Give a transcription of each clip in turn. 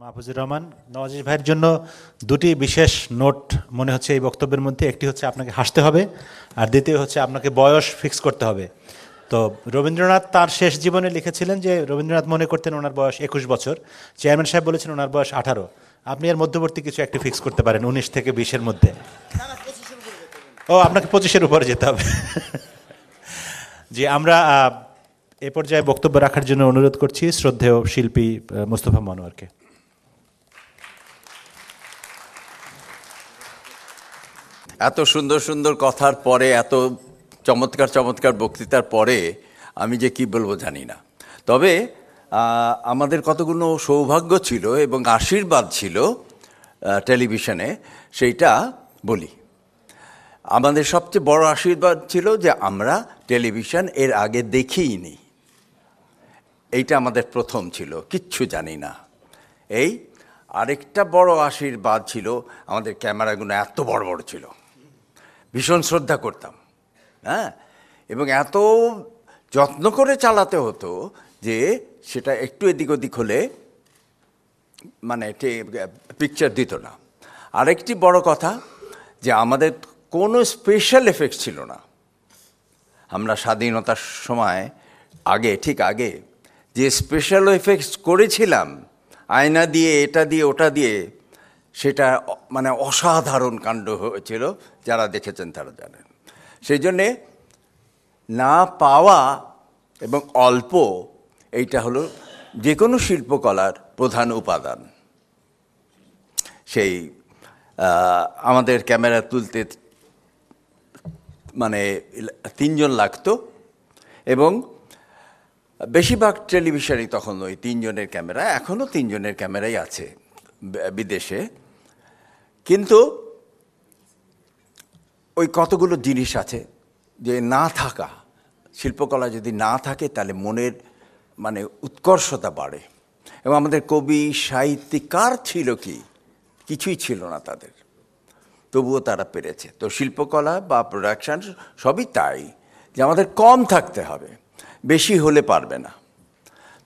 মাহফুজুর রহমান নওয়াজিজ ভাইয়ের জন্য দুটি বিশেষ নোট মনে হচ্ছে এই বক্তব্যের মধ্যে একটি হচ্ছে আপনাকে হাসতে হবে আর দ্বিতীয় হচ্ছে আপনাকে বয়স ফিক্স করতে হবে তো রবীন্দ্রনাথ তার শেষ জীবনে লিখেছিলেন যে রবীন্দ্রনাথ মনে করতেন ওনার বয়স একুশ বছর চেয়ারম্যান সাহেব বলেছেন ওনার বয়স আঠারো আপনি এর মধ্যবর্তী কিছু একটি ফিক্স করতে পারেন উনিশ থেকে বিশের মধ্যে ও আপনাকে পঁচিশের উপরে যেতে হবে যে আমরা এ পর্যায়ে বক্তব্য রাখার জন্য অনুরোধ করছি শ্রদ্ধেয় শিল্পী মুস্তফা মনোয়ারকে এত সুন্দর সুন্দর কথার পরে এত চমৎকার চমৎকার বক্তৃতার পরে আমি যে কি বলবো জানি না তবে আমাদের কতগুলো সৌভাগ্য ছিল এবং আশীর্বাদ ছিল টেলিভিশনে সেইটা বলি আমাদের সবচেয়ে বড় আশীর্বাদ ছিল যে আমরা টেলিভিশন এর আগে দেখিনি এইটা আমাদের প্রথম ছিল কিচ্ছু জানি না এই আরেকটা বড় আশীর্বাদ ছিল আমাদের ক্যামেরাগুলো এত বড় বড় ছিল ভীষণ শ্রদ্ধা করতাম হ্যাঁ এবং এত যত্ন করে চালাতে হতো যে সেটা একটু এদিক ওদিক হলে মানে পিকচার দিত না আরেকটি বড় কথা যে আমাদের কোনো স্পেশাল এফেক্ট ছিল না আমরা স্বাধীনতার সময় আগে ঠিক আগে যে স্পেশাল এফেক্টস করেছিলাম আয়না দিয়ে এটা দিয়ে ওটা দিয়ে সেটা মানে অসাধারণ কাণ্ড হয়েছিল যারা দেখেছেন তারা জানেন সেই জন্যে না পাওয়া এবং অল্প এইটা হলো যে কোনো শিল্পকলার প্রধান উপাদান সেই আমাদের ক্যামেরা তুলতে মানে তিনজন লাগতো এবং বেশিরভাগ টেলিভিশনই তখন ওই তিনজনের ক্যামেরা এখনও তিনজনের ক্যামেরাই আছে বিদেশে কিন্তু ওই কতগুলো জিনিস আছে যে না থাকা শিল্পকলা যদি না থাকে তাহলে মনের মানে উৎকর্ষতা বাড়ে এবং আমাদের কবি সাহিত্যিকার ছিল কি কিছুই ছিল না তাদের তবুও তারা পেরেছে তো শিল্পকলা বা প্রোডাকশান সবই তাই যে আমাদের কম থাকতে হবে বেশি হলে পারবে না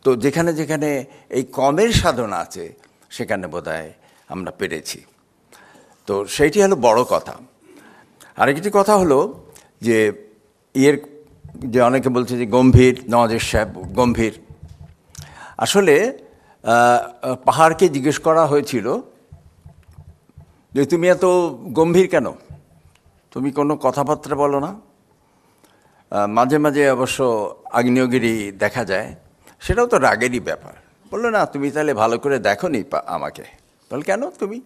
তো যেখানে যেখানে এই কমের সাধনা আছে সেখানে বোধহয় আমরা পেরেছি তো সেইটি হলো বড় কথা আরেকটি কথা হলো যে ইয়ের যে অনেকে বলছে যে গম্ভীর নওয়াজের সাহেব গম্ভীর আসলে পাহাড়কে জিজ্ঞেস করা হয়েছিল যে তুমি এত গম্ভীর কেন তুমি কোনো কথাবার্তা বলো না মাঝে মাঝে অবশ্য আগ্নেয়গিরি দেখা যায় সেটাও তো রাগেরই ব্যাপার বললো না তুমি তাহলে ভালো করে দেখো নি আমাকে বল কেন তুমি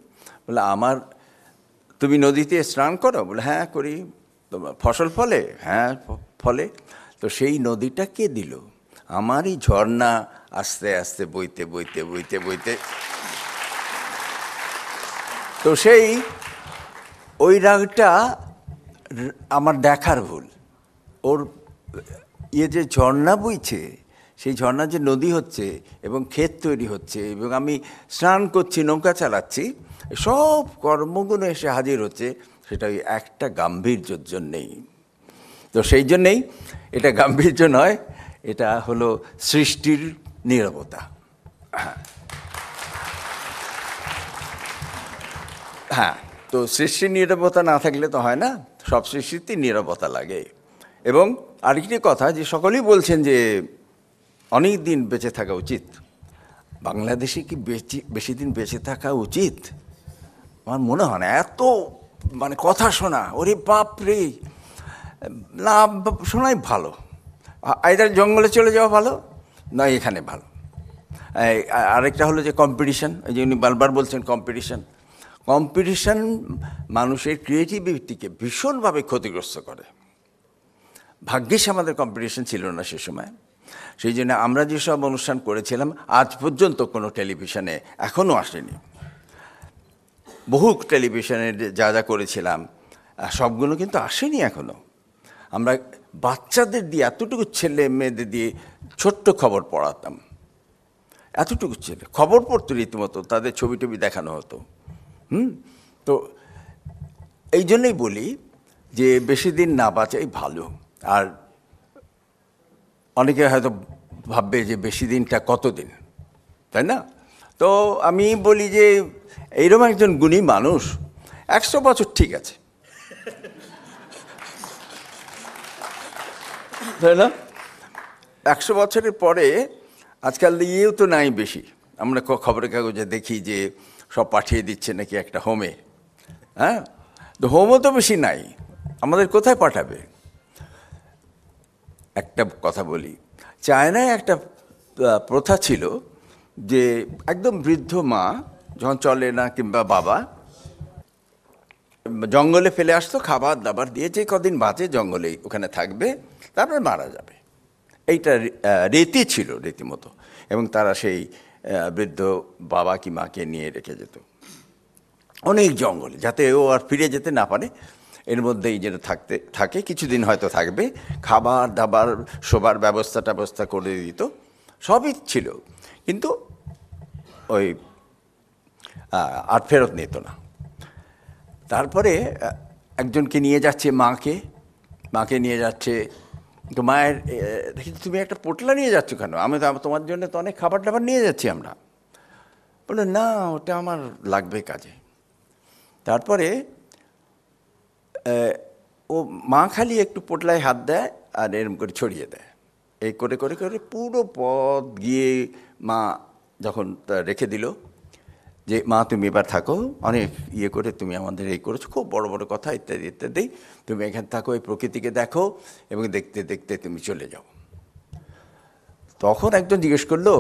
বলে আমার তুমি নদীতে স্নান করো বলে হ্যাঁ করি তোমার ফসল ফলে হ্যাঁ ফলে তো সেই নদীটা কে দিল আমারই ঝর্ণা আস্তে আস্তে বইতে বইতে বইতে বইতে তো সেই ওই রাগটা আমার দেখার ভুল ওর ইয়ে যে ঝর্ণা বইছে সেই ঝর্ণার যে নদী হচ্ছে এবং ক্ষেত তৈরি হচ্ছে এবং আমি স্নান করছি নৌকা চালাচ্ছি সব কর্মগুণ এসে হাজির হচ্ছে সেটা ওই একটা গাম্ভীর্যর জন্যেই তো সেই জন্যেই এটা গাম্ভীর্য নয় এটা হলো সৃষ্টির নিরবতা হ্যাঁ তো সৃষ্টির নিরবতা না থাকলে তো হয় না সব সৃষ্টিতেই নিরবতা লাগে এবং আরেকটি কথা যে সকলেই বলছেন যে অনেক দিন বেঁচে থাকা উচিত বাংলাদেশে কি বেঁচে বেশি দিন বেঁচে থাকা উচিত আমার মনে হয় না এত মানে কথা শোনা ওরে বাপ রে না শোনাই ভালো আইদার জঙ্গলে চলে যাওয়া ভালো না এখানে ভালো আরেকটা হলো যে কম্পিটিশান এই যে উনি বারবার বলছেন কম্পিটিশান কম্পিটিশান মানুষের ক্রিয়েটিভিটিকে ভীষণভাবে ক্ষতিগ্রস্ত করে ভাগ্যিস আমাদের কম্পিটিশান ছিল না সে সময় সেই জন্য আমরা যেসব অনুষ্ঠান করেছিলাম আজ পর্যন্ত কোনো টেলিভিশনে এখনও আসেনি বহু টেলিভিশনে যা যা করেছিলাম সবগুলো কিন্তু আসেনি এখনও আমরা বাচ্চাদের দিয়ে এতটুকু ছেলে মেয়েদের দিয়ে ছোট্ট খবর পড়াতাম এতটুকু ছেলে খবর পড়তো রীতিমতো তাদের ছবি টবি দেখানো হতো হুম তো এই জন্যই বলি যে বেশি দিন না বাঁচাই ভালো আর অনেকে হয়তো ভাববে যে বেশি দিনটা কতদিন তাই না তো আমি বলি যে এইরকম একজন গুণী মানুষ একশো বছর ঠিক আছে তাই না একশো বছরের পরে আজকাল ইয়েও তো নাই বেশি আমরা খবরের কাগজে দেখি যে সব পাঠিয়ে দিচ্ছে নাকি একটা হোমে হ্যাঁ তো হোমও তো বেশি নাই আমাদের কোথায় পাঠাবে একটা কথা বলি চায়নায় একটা প্রথা ছিল যে একদম বৃদ্ধ মা যখন চলে না কিংবা বাবা জঙ্গলে ফেলে আসতো খাবার দাবার দিয়ে যে কদিন বাঁচে জঙ্গলেই ওখানে থাকবে তারপরে মারা যাবে এইটা রীতি ছিল রীতিমতো এবং তারা সেই বৃদ্ধ বাবা কি মাকে নিয়ে রেখে যেত অনেক জঙ্গলে যাতে ও আর ফিরে যেতে না পারে এর মধ্যেই যেটা থাকতে থাকে কিছুদিন হয়তো থাকবে খাবার দাবার শোবার ব্যবস্থা ট্যাবস্থা করে দিত সবই ছিল কিন্তু ওই আর ফেরত নিত না তারপরে একজনকে নিয়ে যাচ্ছে মাকে মাকে নিয়ে যাচ্ছে তো মায়ের তুমি একটা পোটলা নিয়ে যাচ্ছ কেন আমি তো তোমার জন্য তো অনেক খাবার টাবার নিয়ে যাচ্ছি আমরা বললো না ওটা আমার লাগবে কাজে তারপরে ও মা খালি একটু পোটলায় হাত দেয় আর এরম করে ছড়িয়ে দেয় এই করে করে করে পুরো পথ গিয়ে মা যখন রেখে দিল যে মা তুমি এবার থাকো অনেক ইয়ে করে তুমি আমাদের এই করেছো খুব বড় বড় কথা ইত্যাদি ইত্যাদি তুমি এখানে থাকো এই প্রকৃতিকে দেখো এবং দেখতে দেখতে তুমি চলে যাও তখন একজন জিজ্ঞেস করলো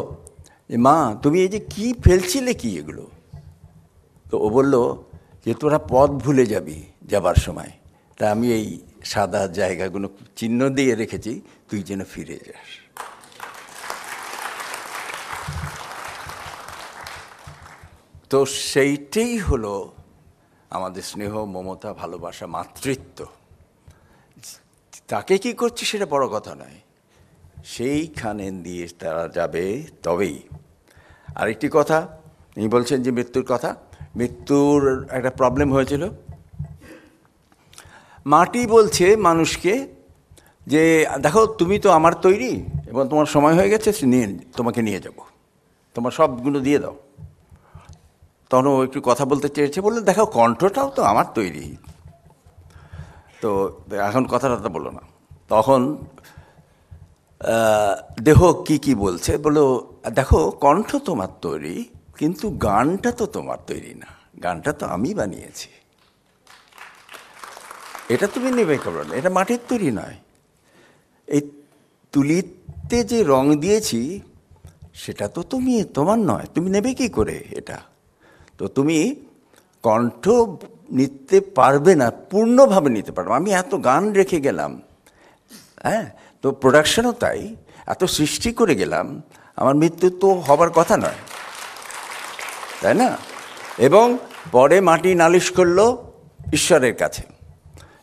যে মা তুমি এই যে কি ফেলছিলে কি এগুলো তো ও বলল যে তোরা পথ ভুলে যাবি যাবার সময় তা আমি এই সাদা জায়গাগুলো চিহ্ন দিয়ে রেখেছি তুই যেন ফিরে যাস তো সেইটাই হলো আমাদের স্নেহ মমতা ভালোবাসা মাতৃত্ব তাকে কি করছি সেটা বড় কথা নয় সেইখানে দিয়ে তারা যাবে তবেই আরেকটি কথা তিনি বলছেন যে মৃত্যুর কথা মৃত্যুর একটা প্রবলেম হয়েছিল মাটি বলছে মানুষকে যে দেখো তুমি তো আমার তৈরি এবং তোমার সময় হয়ে গেছে নিয়ে তোমাকে নিয়ে যাব তোমার সবগুলো দিয়ে দাও তখন ও একটু কথা বলতে চেয়েছে বললেন দেখো কণ্ঠটাও তো আমার তৈরি তো এখন কথাটা বলো না তখন দেহ কি কি বলছে বলো দেখো কণ্ঠ তোমার তৈরি কিন্তু গানটা তো তোমার তৈরি না গানটা তো আমি বানিয়েছি এটা তুমি নেবে কেবল এটা মাটির তৈরি নয় এই তুলিতে যে রং দিয়েছি সেটা তো তুমি তোমার নয় তুমি নেবে কি করে এটা তো তুমি কণ্ঠ নিতে পারবে না পূর্ণভাবে নিতে পারবে আমি এত গান রেখে গেলাম হ্যাঁ তো প্রোডাকশনও তাই এত সৃষ্টি করে গেলাম আমার মৃত্যু তো হবার কথা নয় তাই না এবং পরে মাটি নালিশ করলো ঈশ্বরের কাছে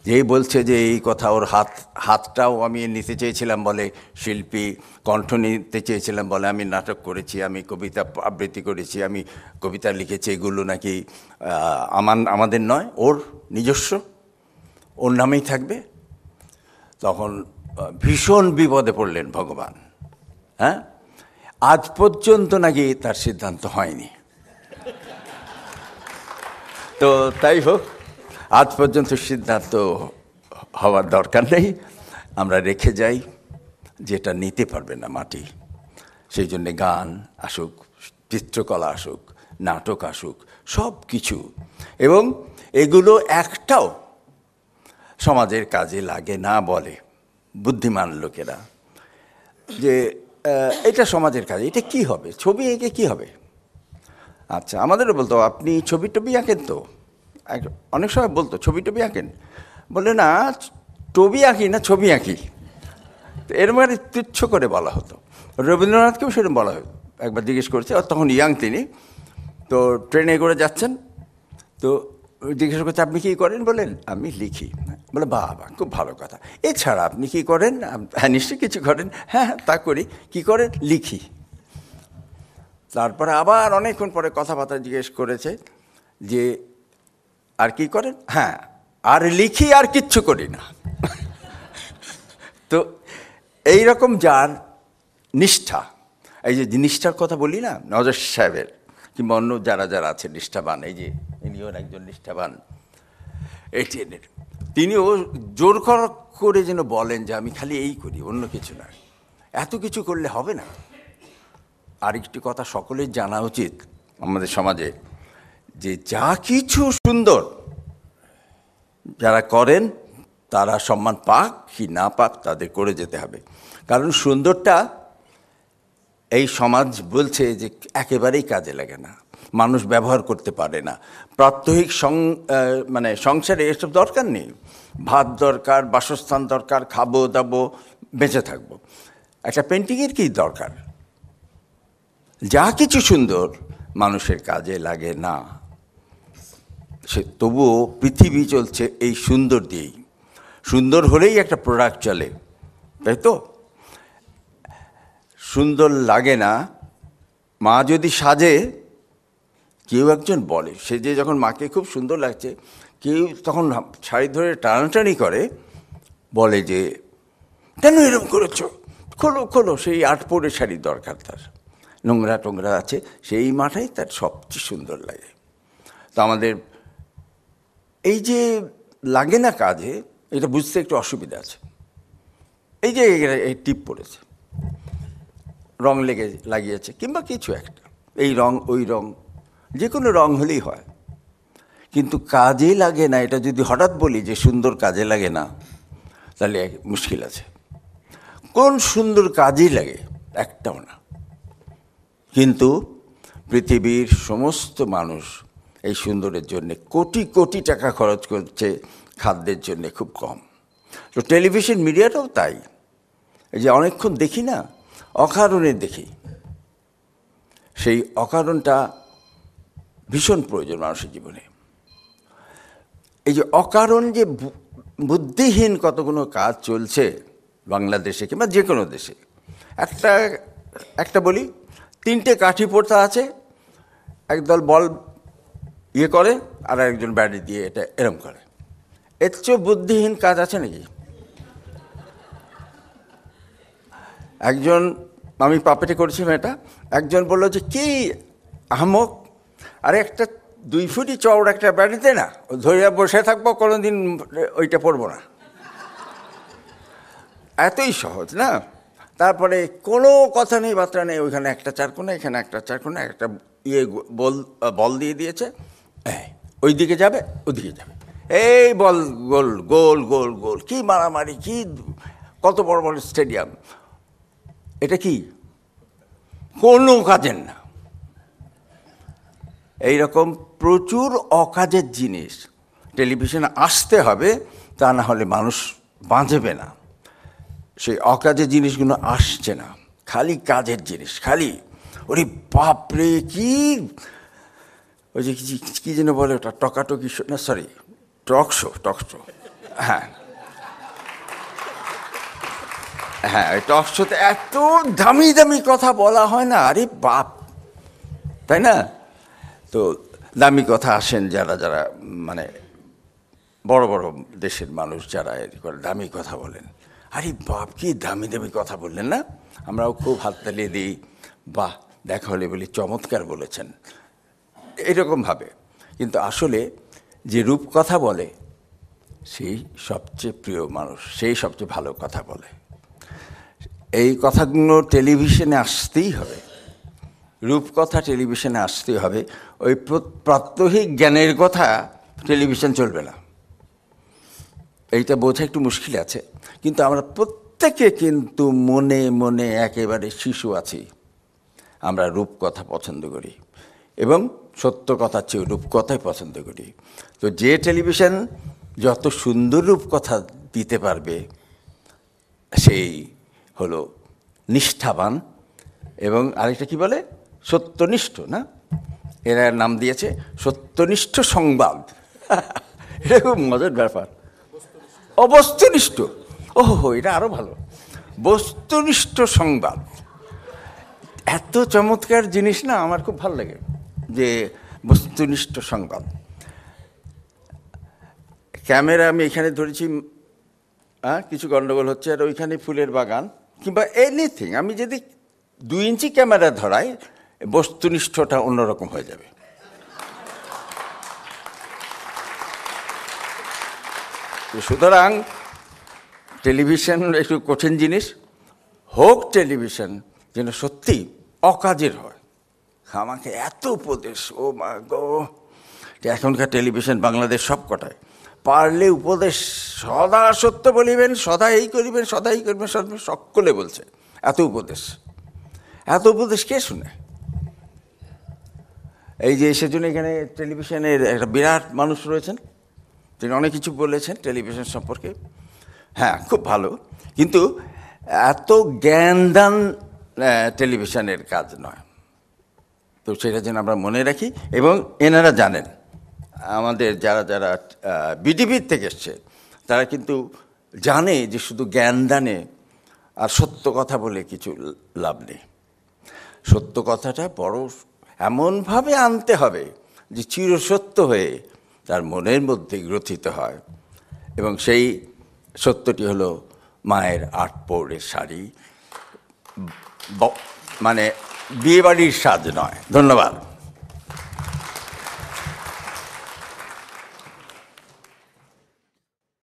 যেই বলছে যে এই কথা ওর হাত হাতটাও আমি নিতে চেয়েছিলাম বলে শিল্পী কণ্ঠ নিতে চেয়েছিলাম বলে আমি নাটক করেছি আমি কবিতা আবৃত্তি করেছি আমি কবিতা লিখেছি এগুলো নাকি আমার আমাদের নয় ওর নিজস্ব ওর নামেই থাকবে তখন ভীষণ বিপদে পড়লেন ভগবান হ্যাঁ আজ পর্যন্ত নাকি তার সিদ্ধান্ত হয়নি তো তাই হোক আজ পর্যন্ত সিদ্ধান্ত হওয়ার দরকার নেই আমরা রেখে যাই যেটা নিতে পারবে না মাটি সেই জন্যে গান আসুক চিত্রকলা আসুক নাটক আসুক সব কিছু এবং এগুলো একটাও সমাজের কাজে লাগে না বলে বুদ্ধিমান লোকেরা যে এটা সমাজের কাজে এটা কি হবে ছবি এঁকে কি হবে আচ্ছা আমাদেরও বলতো আপনি ছবি টবি আঁকেন তো অনেক সময় বলতো ছবি টবি আঁকেন বলে না টবি আঁকি না ছবি আঁকি এর আর তুচ্ছ করে বলা হতো রবীন্দ্রনাথকেও সেরকম বলা হতো একবার জিজ্ঞেস করছে আর তখন ইয়াং তিনি তো ট্রেনে করে যাচ্ছেন তো জিজ্ঞেস করছে আপনি কী করেন বলেন আমি লিখি বলে বাবা খুব ভালো কথা এছাড়া আপনি কী করেন হ্যাঁ নিশ্চয়ই কিছু করেন হ্যাঁ, হ্যাঁ তা করি কী করেন লিখি তারপরে আবার অনেকক্ষণ পরে কথাবার্তা জিজ্ঞেস করেছে যে আর কি করেন হ্যাঁ আর লিখি আর কিচ্ছু করি না তো এই রকম যার নিষ্ঠা এই যে নিষ্ঠার কথা বলি না নজর সাহেবের কিংবা অন্য যারা যারা আছে নিষ্ঠাবান এই যে ইনিও একজন নিষ্ঠাবান এটিএনের তিনিও জোর করে যেন বলেন যে আমি খালি এই করি অন্য কিছু না এত কিছু করলে হবে না আরেকটি কথা সকলের জানা উচিত আমাদের সমাজে যে যা কিছু সুন্দর যারা করেন তারা সম্মান পাক কি না পাক তাদের করে যেতে হবে কারণ সুন্দরটা এই সমাজ বলছে যে একেবারেই কাজে লাগে না মানুষ ব্যবহার করতে পারে না প্রাত্যহিক সং মানে সংসারে এসব দরকার নেই ভাত দরকার বাসস্থান দরকার খাবো দাবো বেঁচে থাকবো একটা পেন্টিংয়ের কি দরকার যা কিছু সুন্দর মানুষের কাজে লাগে না সে তবুও পৃথিবী চলছে এই সুন্দর দিয়েই সুন্দর হলেই একটা প্রোডাক্ট চলে তাই তো সুন্দর লাগে না মা যদি সাজে কেউ একজন বলে সে যে যখন মাকে খুব সুন্দর লাগছে কেউ তখন শাড়ি ধরে টানাটানি করে বলে যে কেন এরম করেছ খোলো খোলো সেই আট পরে শাড়ির দরকার তার নোংরা টোংরা আছে সেই মাঠাই তার সবচেয়ে সুন্দর লাগে তো আমাদের এই যে লাগে না কাজে এটা বুঝতে একটু অসুবিধা আছে এই যে এই টিপ পড়েছে রং লেগে লাগিয়েছে কিংবা কিছু একটা এই রং ওই রং যে কোনো রং হলেই হয় কিন্তু কাজে লাগে না এটা যদি হঠাৎ বলি যে সুন্দর কাজে লাগে না তাহলে মুশকিল আছে কোন সুন্দর কাজেই লাগে একটাও না কিন্তু পৃথিবীর সমস্ত মানুষ এই সুন্দরের জন্য কোটি কোটি টাকা খরচ করছে খাদ্যের জন্য খুব কম তো টেলিভিশন মিডিয়াটাও তাই যে অনেকক্ষণ দেখি না অকারণে দেখি সেই অকারণটা ভীষণ প্রয়োজন মানুষের জীবনে এই যে অকারণ যে বুদ্ধিহীন কতগুলো কাজ চলছে বাংলাদেশে কিংবা যে কোনো দেশে একটা একটা বলি তিনটে কাঠি পড়তা আছে একদল বল ইয়ে করে আর একজন ব্যাডি দিয়ে এটা এরম করে এর চেয়ে বুদ্ধিহীন কাজ আছে নাকি একজন আমি পাপেটে করেছিলাম এটা একজন বলল যে কি আহমক আরে একটা দুই ফুটি চওড় একটা ব্যাটিতে না ধরিয়া বসে থাকবো কোনোদিন ওইটা পড়বো না এতই সহজ না তারপরে কোনো কথা নেই বার্তা নেই ওইখানে একটা চারকোনা এখানে একটা চারকোনা একটা ইয়ে বল বল দিয়ে দিয়েছে হ্যাঁ ওই দিকে যাবে দিকে যাবে এই বল গোল গোল গোল গোল কী মারামারি কী কত বড় বড় স্টেডিয়াম এটা কি কোনো কাজের না এইরকম প্রচুর অকাজের জিনিস টেলিভিশনে আসতে হবে তা না হলে মানুষ বাঁচবে না সেই অকাজের জিনিসগুলো আসছে না খালি কাজের জিনিস খালি ওরে বাপরে কী ওই যে কী যেন বলে ওটা টকাটকি না sorry talk show talk show হ্যাঁ হ্যাঁ ওই টক শোতে এত দামি দামি কথা বলা হয় না আরে বাপ তাই না তো দামি কথা আসেন যারা যারা মানে বড় বড় দেশের মানুষ যারা করে দামি কথা বলেন আরে বাপ কি দামি দামি কথা বললেন না আমরাও খুব হাততালিয়ে দিই বাহ দেখা হলে বলি চমৎকার বলেছেন এরকমভাবে কিন্তু আসলে যে রূপকথা বলে সেই সবচেয়ে প্রিয় মানুষ সেই সবচেয়ে ভালো কথা বলে এই কথাগুলো টেলিভিশনে আসতেই হবে রূপকথা টেলিভিশনে আসতেই হবে ওই প্রাত্যহিক জ্ঞানের কথা টেলিভিশন চলবে না এইটা বোঝা একটু মুশকিল আছে কিন্তু আমরা প্রত্যেকে কিন্তু মনে মনে একেবারে শিশু আছি আমরা রূপকথা পছন্দ করি এবং সত্য কথার চেয়ে রূপকথাই পছন্দ করি তো যে টেলিভিশন যত সুন্দর রূপকথা দিতে পারবে সেই হলো নিষ্ঠাবান এবং আরেকটা কি বলে সত্যনিষ্ঠ না এরা নাম দিয়েছে সত্যনিষ্ঠ সংবাদ এটা খুব মজার ব্যাপার অবস্তুনিষ্ঠ হো এটা আরও ভালো বস্তুনিষ্ঠ সংবাদ এত চমৎকার জিনিস না আমার খুব ভালো লাগে যে বস্তুনিষ্ঠ সংবাদ ক্যামেরা আমি এখানে ধরেছি হ্যাঁ কিছু গণ্ডগোল হচ্ছে আর ওইখানে ফুলের বাগান কিংবা এনিথিং আমি যদি দুই ইঞ্চি ক্যামেরা ধরাই বস্তুনিষ্ঠটা অন্যরকম হয়ে যাবে সুতরাং টেলিভিশন একটু কঠিন জিনিস হোক টেলিভিশন যেন সত্যি অকাজের হয় আমাকে এত উপদেশ ও মা গো এখনকার টেলিভিশন বাংলাদেশ সব কটায় পারলে উপদেশ সদা সত্য বলিবেন সদা এই করিবেন সদা এই করিবেন সদ সকলে বলছে এত উপদেশ এত উপদেশ কে শুনে এই যে সেজন্য এখানে টেলিভিশনের একটা বিরাট মানুষ রয়েছেন তিনি অনেক কিছু বলেছেন টেলিভিশন সম্পর্কে হ্যাঁ খুব ভালো কিন্তু এত জ্ঞানদান টেলিভিশনের কাজ নয় তো সেটা যেন আমরা মনে রাখি এবং এনারা জানেন আমাদের যারা যারা বিডিপির থেকে এসছে তারা কিন্তু জানে যে শুধু জ্ঞান দানে আর সত্য কথা বলে কিছু লাভ নেই সত্য কথাটা বড় এমনভাবে আনতে হবে যে চিরসত্য হয়ে তার মনের মধ্যে গ্রথিত হয় এবং সেই সত্যটি হলো মায়ের আট পৌরের শাড়ি মানে বিয়েবাড়ির সাজ নয় ধন্যবাদ